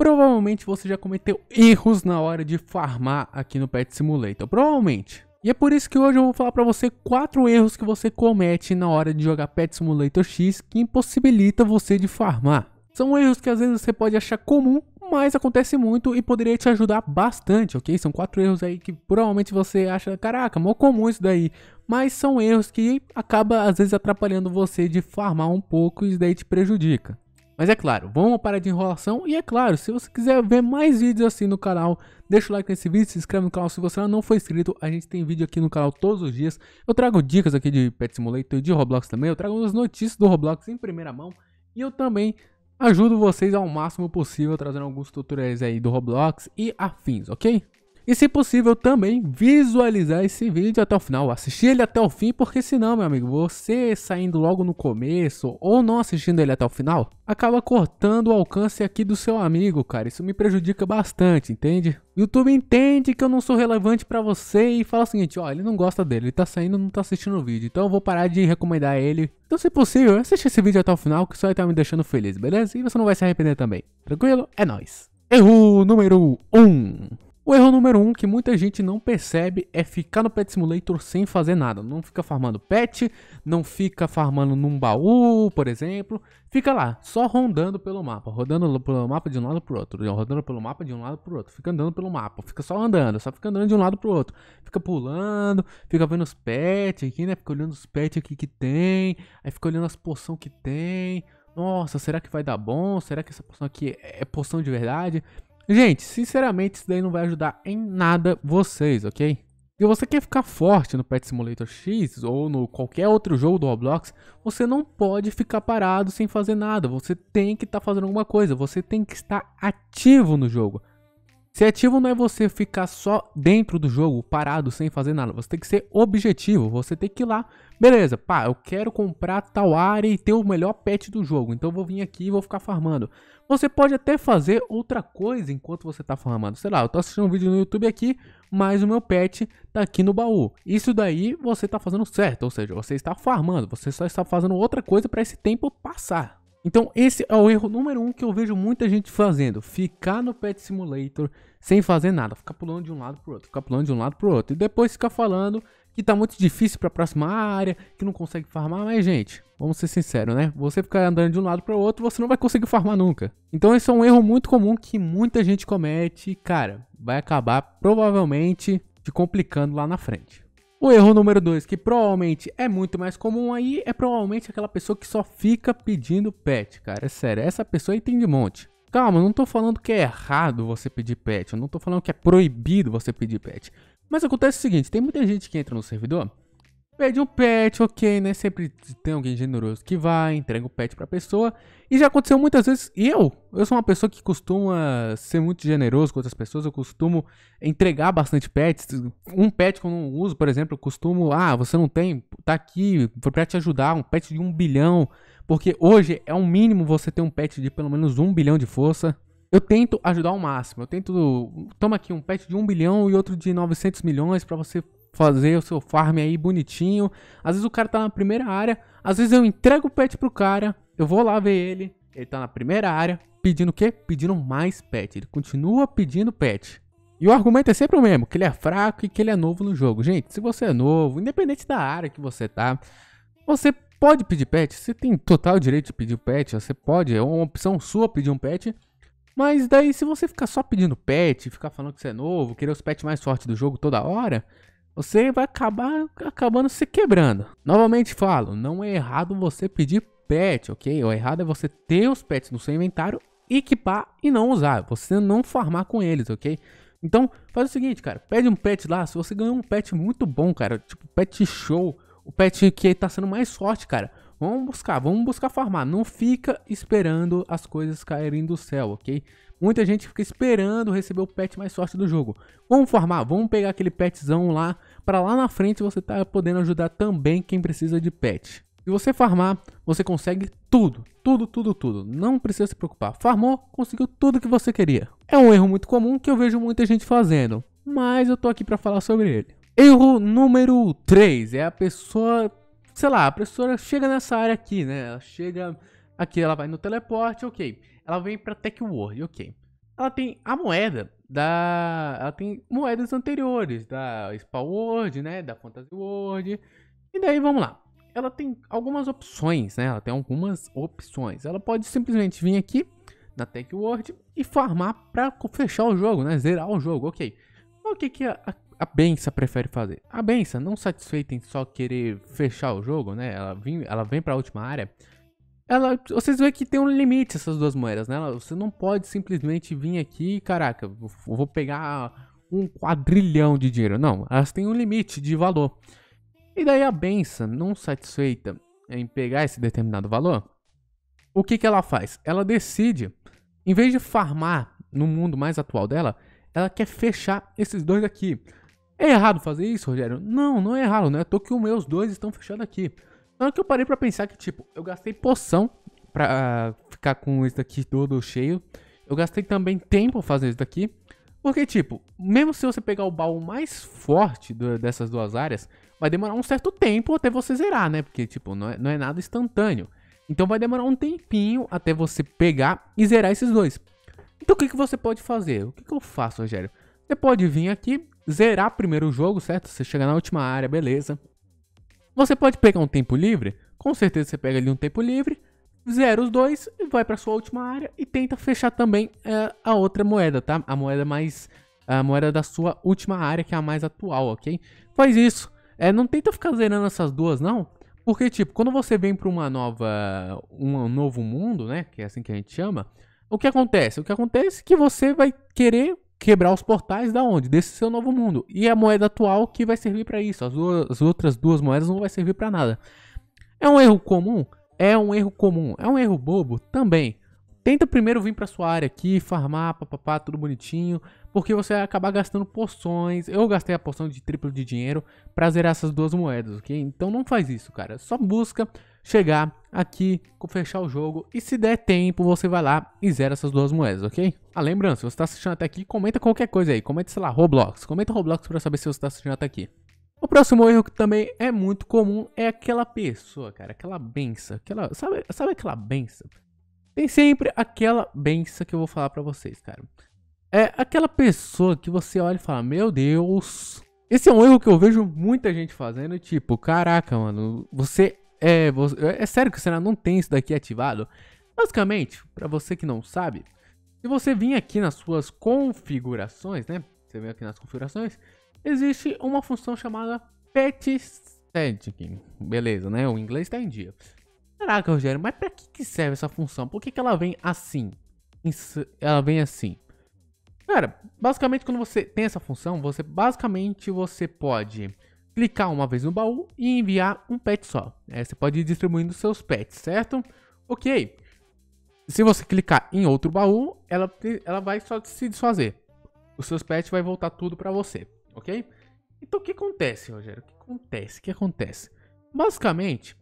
provavelmente você já cometeu erros na hora de farmar aqui no Pet Simulator, provavelmente. E é por isso que hoje eu vou falar para você quatro erros que você comete na hora de jogar Pet Simulator X que impossibilita você de farmar. São erros que às vezes você pode achar comum, mas acontece muito e poderia te ajudar bastante, ok? São quatro erros aí que provavelmente você acha, caraca, mó comum isso daí. Mas são erros que acaba às vezes atrapalhando você de farmar um pouco e isso daí te prejudica. Mas é claro, vamos parar de enrolação. E é claro, se você quiser ver mais vídeos assim no canal, deixa o like nesse vídeo, se inscreve no canal se você não for inscrito. A gente tem vídeo aqui no canal todos os dias. Eu trago dicas aqui de Pet Simulator e de Roblox também. Eu trago as notícias do Roblox em primeira mão. E eu também ajudo vocês ao máximo possível trazendo alguns tutoriais aí do Roblox e afins, ok? E se possível também visualizar esse vídeo até o final, assistir ele até o fim, porque senão, meu amigo, você saindo logo no começo ou não assistindo ele até o final, acaba cortando o alcance aqui do seu amigo, cara. Isso me prejudica bastante, entende? O YouTube entende que eu não sou relevante para você e fala o seguinte, ó, ele não gosta dele, ele tá saindo, não tá assistindo o vídeo, então eu vou parar de recomendar ele. Então, se possível, assiste esse vídeo até o final, que só vai estar tá me deixando feliz, beleza? E você não vai se arrepender também. Tranquilo? É nóis. Erro número 1. Um. O erro número um que muita gente não percebe é ficar no Pet Simulator sem fazer nada. Não fica farmando pet, não fica farmando num baú, por exemplo. Fica lá, só rondando pelo mapa, rodando pelo mapa de um lado pro outro, rodando pelo mapa de um lado pro outro. Fica andando pelo mapa, fica só andando, só fica andando de um lado pro outro. Fica pulando, fica vendo os pets aqui, né? Fica olhando os pets aqui que tem, aí fica olhando as poções que tem. Nossa, será que vai dar bom? Será que essa poção aqui é poção de verdade? Gente, sinceramente, isso daí não vai ajudar em nada vocês, ok? Se você quer ficar forte no Pet Simulator X ou no qualquer outro jogo do Roblox, você não pode ficar parado sem fazer nada. Você tem que estar tá fazendo alguma coisa, você tem que estar ativo no jogo. Ser ativo não é você ficar só dentro do jogo, parado, sem fazer nada. Você tem que ser objetivo. Você tem que ir lá, beleza, pá, eu quero comprar tal área e ter o melhor pet do jogo. Então eu vou vir aqui e vou ficar farmando. Você pode até fazer outra coisa enquanto você tá farmando. Sei lá, eu tô assistindo um vídeo no YouTube aqui, mas o meu pet tá aqui no baú. Isso daí você tá fazendo certo, ou seja, você está farmando. Você só está fazendo outra coisa para esse tempo passar. Então esse é o erro número um que eu vejo muita gente fazendo. Ficar no Pet Simulator sem fazer nada. Ficar pulando de um lado o outro, ficar pulando de um lado o outro. E depois ficar falando que tá muito difícil para a próxima área, que não consegue farmar. Mas gente, vamos ser sinceros, né? Você ficar andando de um lado para o outro, você não vai conseguir farmar nunca. Então esse é um erro muito comum que muita gente comete. E, cara, vai acabar provavelmente te complicando lá na frente. O erro número dois, que provavelmente é muito mais comum aí, é provavelmente aquela pessoa que só fica pedindo pet, cara. É sério, essa pessoa aí tem de monte. Calma, não tô falando que é errado você pedir pet, eu não tô falando que é proibido você pedir pet. Mas acontece o seguinte, tem muita gente que entra no servidor pede um pet, ok, né? Sempre tem alguém generoso que vai, entrega o pet pra pessoa. E já aconteceu muitas vezes. E eu, eu sou uma pessoa que costuma ser muito generoso com outras pessoas. Eu costumo entregar bastante pets. Um pet que eu não uso, por exemplo, eu costumo. Ah, você não tem? Tá aqui, foi pra te ajudar. Um pet de um bilhão. Porque hoje é o um mínimo você ter um pet de pelo menos um bilhão de força. Eu tento ajudar ao máximo. Eu tento. Toma aqui um pet de um bilhão e outro de 900 milhões para você fazer o seu farm aí bonitinho. Às vezes o cara tá na primeira área, às vezes eu entrego o pet pro cara, eu vou lá ver ele, ele tá na primeira área, pedindo o quê? Pedindo mais pet. Ele continua pedindo pet. E o argumento é sempre o mesmo, que ele é fraco e que ele é novo no jogo. Gente, se você é novo, independente da área que você tá, você pode pedir pet, você tem total direito de pedir pet, você pode, é uma opção sua pedir um pet. Mas daí, se você ficar só pedindo pet, ficar falando que você é novo, querer os pets mais fortes do jogo toda hora, você vai acabar acabando se quebrando. Novamente falo, não é errado você pedir pet, ok? O errado é você ter os pets no seu inventário, equipar e não usar. Você não farmar com eles, ok? Então, faz o seguinte, cara. Pede um pet lá. Se você ganhou um pet muito bom, cara. Tipo, pet show. O pet que tá sendo mais forte, cara. Vamos buscar, vamos buscar farmar. Não fica esperando as coisas caírem do céu, ok? Muita gente fica esperando receber o pet mais forte do jogo. Vamos farmar, vamos pegar aquele petzão lá para lá na frente você tá podendo ajudar também quem precisa de pet. Se você farmar, você consegue tudo, tudo, tudo, tudo. Não precisa se preocupar. Farmou, conseguiu tudo que você queria. É um erro muito comum que eu vejo muita gente fazendo, mas eu tô aqui para falar sobre ele. Erro número 3 é a pessoa, sei lá, a pessoa chega nessa área aqui, né? Ela chega aqui, ela vai no teleporte, ok. Ela vem para Tech World, ok ela tem a moeda da. Ela tem moedas anteriores, da Spa World, né? Da Fantasy World. E daí vamos lá. Ela tem algumas opções, né? Ela tem algumas opções. Ela pode simplesmente vir aqui na Tech World e farmar para fechar o jogo, né? Zerar o jogo, ok. o que, que a, a, a Bença prefere fazer? A Bença, não satisfeita em só querer fechar o jogo, né? Ela vem, ela vem para a última área ela, vocês veem que tem um limite essas duas moedas, né? Você não pode simplesmente vir aqui, caraca, vou pegar um quadrilhão de dinheiro. Não, elas têm um limite de valor. E daí a benção, não satisfeita em pegar esse determinado valor, o que, que ela faz? Ela decide, em vez de farmar no mundo mais atual dela, ela quer fechar esses dois aqui. É errado fazer isso, Rogério? Não, não é errado, né? Tô que os meus dois estão fechados aqui. Na que eu parei pra pensar que, tipo, eu gastei poção pra ah, ficar com isso daqui todo cheio. Eu gastei também tempo fazendo isso daqui. Porque, tipo, mesmo se você pegar o baú mais forte do, dessas duas áreas, vai demorar um certo tempo até você zerar, né? Porque, tipo, não é, não é nada instantâneo. Então vai demorar um tempinho até você pegar e zerar esses dois. Então o que, que você pode fazer? O que, que eu faço, Rogério? Você pode vir aqui, zerar primeiro o jogo, certo? Você chega na última área, beleza. Você pode pegar um tempo livre, com certeza você pega ali um tempo livre, zera os dois e vai para sua última área e tenta fechar também é, a outra moeda, tá? A moeda mais a moeda da sua última área, que é a mais atual, ok? Faz isso. É, não tenta ficar zerando essas duas, não. Porque, tipo, quando você vem para uma nova. um novo mundo, né? Que é assim que a gente chama. O que acontece? O que acontece é que você vai querer quebrar os portais da onde? Desse seu novo mundo. E a moeda atual que vai servir para isso. As, duas, as, outras duas moedas não vai servir para nada. É um erro comum? É um erro comum. É um erro bobo? Também. Tenta primeiro vir para sua área aqui, farmar, papapá, tudo bonitinho, porque você vai acabar gastando poções. Eu gastei a poção de triplo de dinheiro para zerar essas duas moedas, ok? Então não faz isso, cara. Só busca chegar aqui, fechar o jogo e se der tempo você vai lá e zera essas duas moedas, ok? Ah, lembrando, se você está assistindo até aqui, comenta qualquer coisa aí, comenta, sei lá, Roblox, comenta Roblox para saber se você está assistindo até aqui. O próximo erro que também é muito comum é aquela pessoa, cara, aquela benção, aquela, sabe, sabe aquela benção? Tem sempre aquela benção que eu vou falar para vocês, cara. É aquela pessoa que você olha e fala, meu Deus, esse é um erro que eu vejo muita gente fazendo, tipo, caraca, mano, você é, é, é sério que o Senado não tem isso daqui ativado? Basicamente, para você que não sabe, se você vir aqui nas suas configurações, né? Você vem aqui nas configurações, existe uma função chamada pet setting. Beleza, né? O inglês tá em dia. Caraca, Rogério, mas para que, que serve essa função? Por que, que ela vem assim? Ela vem assim. Cara, basicamente quando você tem essa função, você basicamente você pode clicar uma vez no baú e enviar um pet só. É, você pode ir distribuindo seus pets, certo? Ok. Se você clicar em outro baú, ela, ela vai só se desfazer. Os seus pets vai voltar tudo para você, ok? Então o que acontece, Rogério? O que acontece? O que acontece? Basicamente,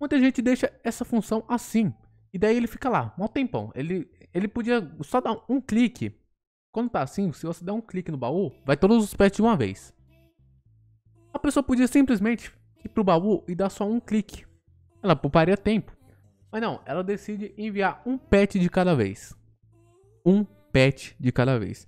muita gente deixa essa função assim. E daí ele fica lá, um tempão. Ele, ele podia só dar um clique. Quando tá assim, se você der um clique no baú, vai todos os pets de uma vez pessoa podia simplesmente ir pro baú e dar só um clique. Ela pouparia tempo. Mas não, ela decide enviar um pet de cada vez. Um pet de cada vez.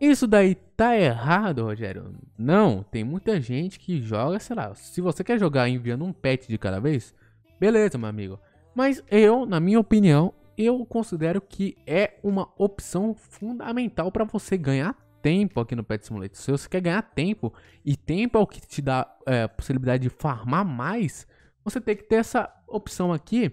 Isso daí tá errado, Rogério? Não, tem muita gente que joga, sei lá, se você quer jogar enviando um pet de cada vez, beleza, meu amigo. Mas eu, na minha opinião, eu considero que é uma opção fundamental para você ganhar tempo aqui no Pet Simulator. Se você quer ganhar tempo, e tempo é o que te dá é, a possibilidade de farmar mais, você tem que ter essa opção aqui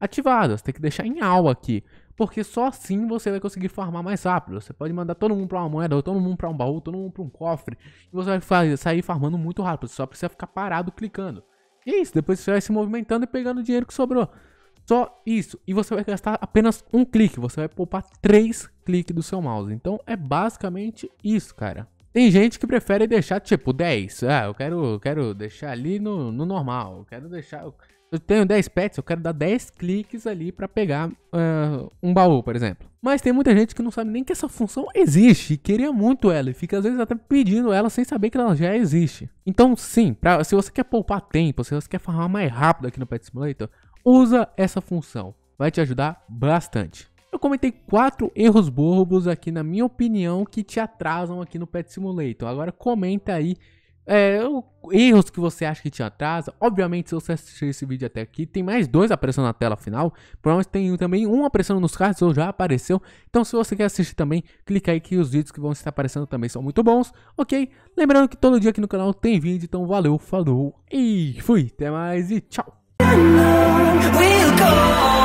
ativada. Você tem que deixar em aula aqui. Porque só assim você vai conseguir farmar mais rápido. Você pode mandar todo mundo para uma moeda, ou todo mundo para um baú, todo mundo para um cofre. E você vai fazer, sair farmando muito rápido. Você só precisa ficar parado clicando. E é isso. Depois você vai se movimentando e pegando o dinheiro que sobrou. Só isso. E você vai gastar apenas um clique. Você vai poupar três cliques do seu mouse. Então é basicamente isso, cara. Tem gente que prefere deixar tipo 10. Ah, eu quero, quero deixar ali no, no normal. Eu quero deixar. Eu tenho 10 pets, eu quero dar 10 cliques ali para pegar uh, um baú, por exemplo. Mas tem muita gente que não sabe nem que essa função existe e queria muito ela e fica às vezes até pedindo ela sem saber que ela já existe. Então, sim, pra, se você quer poupar tempo, se você quer farmar mais rápido aqui no Pet Simulator, usa essa função, vai te ajudar bastante. Eu comentei quatro erros bobos aqui, na minha opinião, que te atrasam aqui no Pet Simulator. Agora comenta aí é, erros que você acha que te atrasa. Obviamente, se você assistir esse vídeo até aqui, tem mais dois aparecendo na tela final. Provavelmente tem também um aparecendo nos cards ou já apareceu. Então, se você quer assistir também, clica aí que os vídeos que vão estar aparecendo também são muito bons, ok? Lembrando que todo dia aqui no canal tem vídeo, então valeu, falou e fui. Até mais e tchau! We'll go.